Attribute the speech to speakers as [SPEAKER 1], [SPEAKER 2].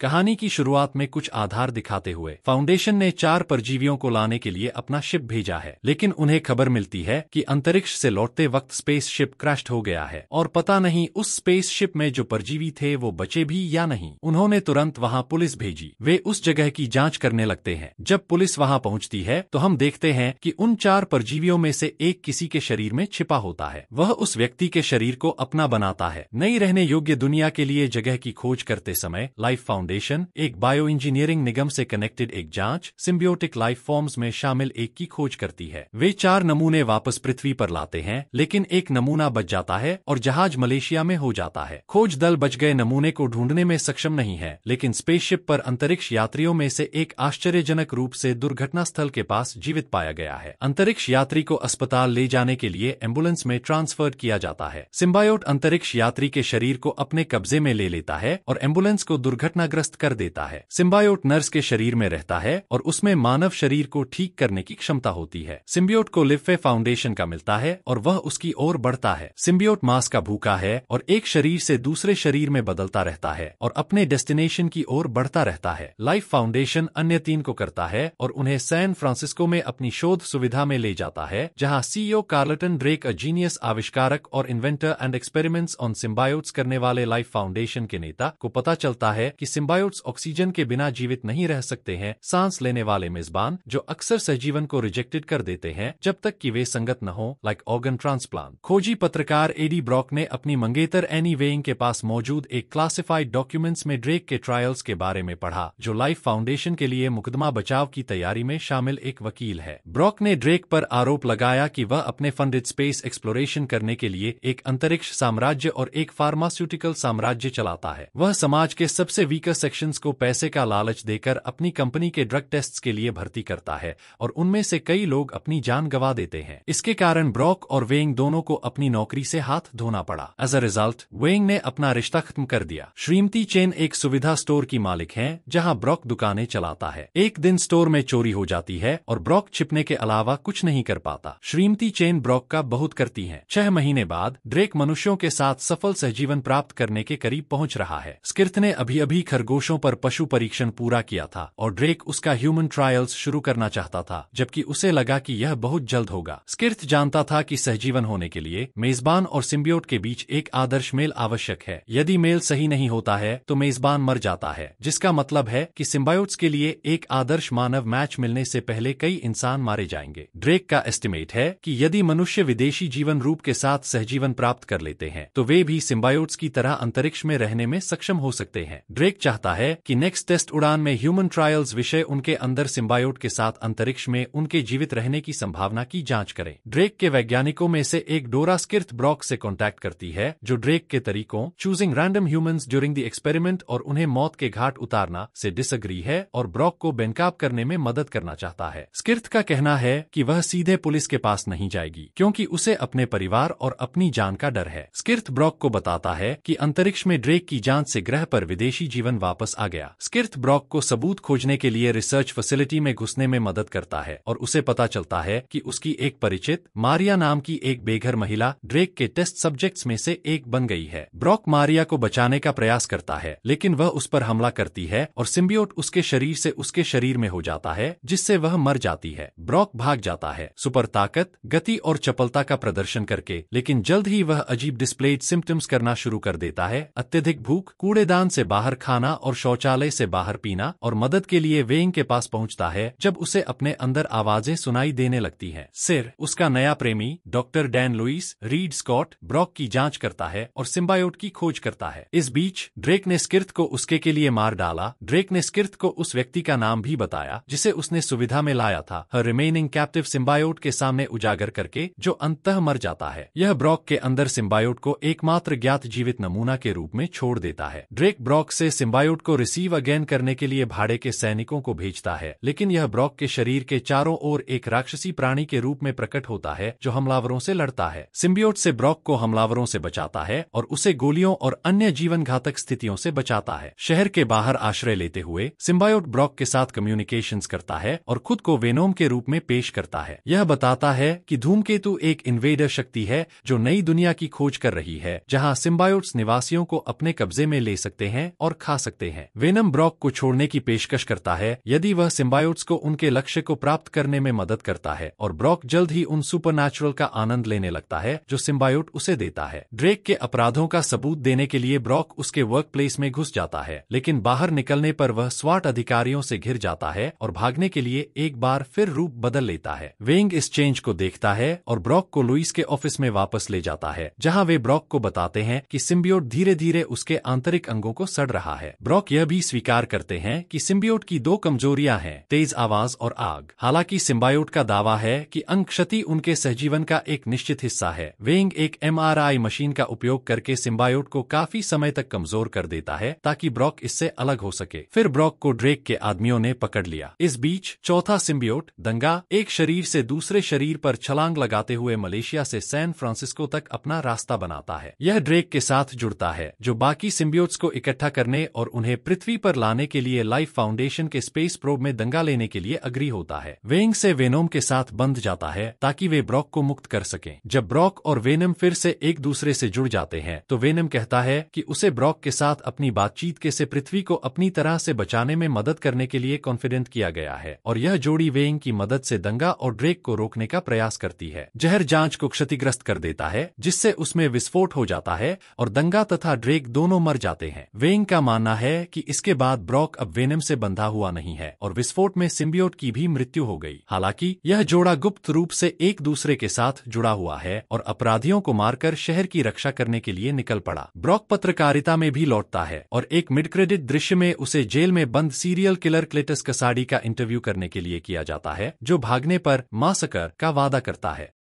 [SPEAKER 1] कहानी की शुरुआत में कुछ आधार दिखाते हुए फाउंडेशन ने चार परजीवियों को लाने के लिए अपना शिप भेजा है लेकिन उन्हें खबर मिलती है कि अंतरिक्ष से लौटते वक्त स्पेस शिप क्रैश हो गया है और पता नहीं उस स्पेस शिप में जो परजीवी थे वो बचे भी या नहीं उन्होंने तुरंत वहाँ पुलिस भेजी वे उस जगह की जाँच करने लगते है जब पुलिस वहाँ पहुँचती है तो हम देखते हैं की उन चार परजीवियों में ऐसी एक किसी के शरीर में छिपा होता है वह उस व्यक्ति के शरीर को अपना बनाता है नई रहने योग्य दुनिया के लिए जगह की खोज करते समय लाइफ फाउंड फाउंडेशन एक बायो इंजीनियरिंग निगम से कनेक्टेड एक जांच सिम्बियोटिक लाइफ फॉर्म्स में शामिल एक की खोज करती है वे चार नमूने वापस पृथ्वी पर लाते हैं लेकिन एक नमूना बच जाता है और जहाज मलेशिया में हो जाता है खोज दल बच गए नमूने को ढूंढने में सक्षम नहीं है लेकिन स्पेसशिप पर अंतरिक्ष यात्रियों में से एक आश्चर्यजनक रूप से दुर्घटना स्थल के पास जीवित पाया गया है अंतरिक्ष यात्री को अस्पताल ले जाने के लिए एम्बुलेंस में ट्रांसफर किया जाता है सिम्बायोट अंतरिक्ष यात्री के शरीर को अपने कब्जे में ले लेता है और एम्बुलेंस को दुर्घटना रोगग्रस्त कर देता है सिम्बायोट नर्स के शरीर में रहता है और उसमें मानव शरीर को ठीक करने की क्षमता होती है सिम्बियोट को लिफे फाउंडेशन का मिलता है और वह उसकी ओर बढ़ता है सिम्बियोट मांस का भूखा है और एक शरीर से दूसरे शरीर में बदलता रहता है और अपने डेस्टिनेशन की ओर बढ़ता रहता है लाइफ फाउंडेशन अन्य तीन को करता है और उन्हें सैन फ्रांसिस्को में अपनी शोध सुविधा में ले जाता है जहां CEO Carlton Drake a genius आविष्कारक और inventor and experiments on symbiotes करने वाले लाइफ फाउंडेशन के नेता को पता चलता है कि सिम्बायोट्स ऑक्सीजन के बिना जीवित नहीं रह सकते हैं सांस लेने वाले मेजबान जो अक्सर सहजीवन को रिजेक्टेड कर देते हैं जब तक कि वे संगत न हो लाइक ऑर्गन ट्रांसप्लांट खोजी पत्रकार एडी ब्रॉक ने अपनी मंगेतर एनी वेइंग के पास मौजूद एक क्लासिफाइड डॉक्यूमेंट्स में ड्रेक के ट्रायल्स के बारे में पढ़ा जो लाइफ फाउंडेशन के लिए मुकदमा बचाव की तैयारी में शामिल एक वकील है ब्रॉक ने ड्रेक पर आरोप लगाया कि वह अपने फंडेड स्पेस एक्सप्लोरेशन करने के लिए एक अंतरिक्ष साम्राज्य और एक फार्मास्यूटिकल साम्राज्य चलाता है वह समाज के सबसे वीकस सेक्शंस को पैसे का लालच देकर अपनी कंपनी के ड्रग टेस्ट्स के लिए भर्ती करता है और उनमें से कई लोग अपनी जान गवा देते हैं इसके कारण ब्रॉक और वेंग दोनों को अपनी नौकरी से हाथ धोना पड़ा एज अ रिजल्ट वेंग ने अपना रिश्ता खत्म कर दिया श्रीमती चेन एक सुविधा स्टोर की मालिक है जहाँ ब्रॉक दुकानें चलाता है एक दिन स्टोर में चोरी हो जाती है और ब्रॉक छिपने के अलावा कुछ नहीं कर पाता श्रीमती चेन ब्रॉक का बहुत करती है छह महीने बाद ड्रेक मनुष्यों के साथ सफल सहजीवन प्राप्त करने के करीब पहुँच रहा है स्किर्थ ने अभी अभी खरगोश खरगोशों पर पशु परीक्षण पूरा किया था और ड्रेक उसका ह्यूमन ट्रायल्स शुरू करना चाहता था जबकि उसे लगा कि यह बहुत जल्द होगा स्किर्थ जानता था कि सहजीवन होने के लिए मेजबान और सिम्बियोट के बीच एक आदर्श मेल आवश्यक है यदि मेल सही नहीं होता है तो मेजबान मर जाता है जिसका मतलब है कि सिम्बायोट्स के लिए एक आदर्श मानव मैच मिलने से पहले कई इंसान मारे जाएंगे ड्रेक का एस्टिमेट है कि यदि मनुष्य विदेशी जीवन रूप के साथ सहजीवन प्राप्त कर लेते हैं तो वे भी सिम्बायोट्स की तरह अंतरिक्ष में रहने में सक्षम हो सकते हैं ड्रेक चाहता है कि नेक्स्ट टेस्ट उड़ान में ह्यूमन ट्रायल्स विषय उनके अंदर सिम्बायोट के साथ अंतरिक्ष में उनके जीवित रहने की संभावना की जांच करे ड्रेक के वैज्ञानिकों में से एक डोरा स्किर्थ ब्रॉक से कांटेक्ट करती है जो ड्रेक के तरीकों choosing random human during the experiment और उन्हें मौत के घाट उतारना से डिसअग्री है और ब्रॉक को बेनकाब करने में मदद करना चाहता है स्किर्थ का कहना है कि वह सीधे पुलिस के पास नहीं जाएगी क्योंकि उसे अपने परिवार और अपनी जान का डर है स्किर्थ ब्रॉक को बताता है कि अंतरिक्ष में ड्रेक की जांच से ग्रह पर विदेशी जीवन वापस आ गया स्किर्थ ब्रॉक को सबूत खोजने के लिए रिसर्च फैसिलिटी में घुसने में मदद करता है और उसे पता चलता है कि उसकी एक परिचित मारिया नाम की एक बेघर महिला ड्रेक के टेस्ट सब्जेक्ट्स में से एक बन गई है ब्रॉक मारिया को बचाने का प्रयास करता है लेकिन वह उस पर हमला करती है और सिम्बियोट उसके शरीर से उसके शरीर में हो जाता है जिससे वह मर जाती है ब्रॉक भाग जाता है सुपर ताकत गति और चपलता का प्रदर्शन करके लेकिन जल्द ही वह अजीब डिस्प्लेड सिम्टम्स करना शुरू कर देता है अत्यधिक भूख कूड़ेदान से बाहर खाना खाना और शौचालय से बाहर पीना और मदद के लिए वेइंग के पास पहुंचता है जब उसे अपने अंदर आवाजें सुनाई देने लगती हैं। सिर उसका नया प्रेमी doctor Dan Lewis Reid Scott Brock की जांच करता है और सिम्बायोट की खोज करता है इस बीच ड्रेक ने स्किर्थ को उसके के लिए मार डाला ड्रेक ने स्किर्थ को उस व्यक्ति का नाम भी बताया जिसे उसने सुविधा में लाया था हर रिमेनिंग कैप्टिव सिम्बायोट के सामने उजागर करके जो अंत मर जाता है यह ब्रॉक के अंदर सिम्बायोट को एकमात्र ज्ञात जीवित नमूना के रूप में छोड़ देता है ड्रेक ब्रॉक से सिम्बा वायुट को रिसीव अगेन करने के लिए भाड़े के सैनिकों को भेजता है लेकिन यह ब्रॉक के शरीर के चारों ओर एक राक्षसी प्राणी के रूप में प्रकट होता है जो हमलावरों से लड़ता है सिम्बियोट से ब्रॉक को हमलावरों से बचाता है और उसे गोलियों और अन्य जीवन घातक स्थितियों से बचाता है शहर के बाहर आश्रय लेते हुए सिम्बायोट ब्रॉक के साथ कम्युनिकेशन करता है और खुद को वेनोम के रूप में पेश करता है यह बताता है कि धूमकेतु एक इन्वेडर शक्ति है जो नई दुनिया की खोज कर रही है जहाँ सिम्बायोट्स निवासियों को अपने कब्जे में ले सकते हैं और खा सकते सकते हैं वेनम ब्रॉक को छोड़ने की पेशकश करता है यदि वह सिम्बायोट्स को उनके लक्ष्य को प्राप्त करने में मदद करता है और ब्रॉक जल्द ही उन सुपर का आनंद लेने लगता है जो सिम्बायोट उसे देता है ड्रेक के अपराधों का सबूत देने के लिए ब्रॉक उसके वर्क प्लेस में घुस जाता है लेकिन बाहर निकलने पर वह स्वाट अधिकारियों से घिर जाता है और भागने के लिए एक बार फिर रूप बदल लेता है वेंग इस चेंज को देखता है और ब्रॉक को लुइस के ऑफिस में वापस ले जाता है जहां वे ब्रॉक को बताते हैं कि सिम्बियोट धीरे धीरे उसके आंतरिक अंगों को सड़ रहा है ब्रॉक यह भी स्वीकार करते हैं कि सिम्बियोट की दो कमजोरियां हैं तेज आवाज और आग हालांकि सिम्बायोट का दावा है कि अंग क्षति उनके सहजीवन का एक निश्चित हिस्सा है वेंग एक एम मशीन का उपयोग करके सिम्बायोट को काफी समय तक कमजोर कर देता है ताकि ब्रॉक इससे अलग हो सके फिर ब्रॉक को ड्रेक के आदमियों ने पकड़ लिया इस बीच चौथा सिम्बियोट दंगा एक शरीर से दूसरे शरीर पर छलांग लगाते हुए मलेशिया से सैन फ्रांसिस्को तक अपना रास्ता बनाता है यह ड्रेक के साथ जुड़ता है जो बाकी सिम्बियोट्स को इकट्ठा करने और और उन्हें पृथ्वी पर लाने के लिए लाइफ फाउंडेशन के स्पेस प्रोब में दंगा लेने के लिए अग्री होता है वेंग से वेनोम के साथ बंध जाता है ताकि वे ब्रॉक को मुक्त कर सकें जब ब्रॉक और वेनम फिर से एक दूसरे से जुड़ जाते हैं तो वेनम कहता है कि उसे ब्रॉक के साथ अपनी बातचीत के से पृथ्वी को अपनी तरह से बचाने में मदद करने के लिए कॉन्फिडेंट किया गया है और यह जोड़ी वेंग की मदद से दंगा और ड्रेक को रोकने का प्रयास करती है जहर जांच को क्षतिग्रस्त कर देता है जिससे उसमें विस्फोट हो जाता है और दंगा तथा ड्रेक दोनों मर जाते हैं वेंग का मानना है कि इसके बाद ब्रॉक अब वेनम से बंधा हुआ नहीं है और विस्फोट में सिम्बियोट की भी मृत्यु हो गई हालांकि यह जोड़ा गुप्त रूप से एक दूसरे के साथ जुड़ा हुआ है और अपराधियों को मारकर शहर की रक्षा करने के लिए निकल पड़ा ब्रॉक पत्रकारिता में भी लौटता है और एक मिड क्रेडिट दृश्य में उसे जेल में बंद सीरियल किलर क्लेटस कसाडी का इंटरव्यू करने के लिए किया जाता है जो भागने पर मासकर का वादा करता है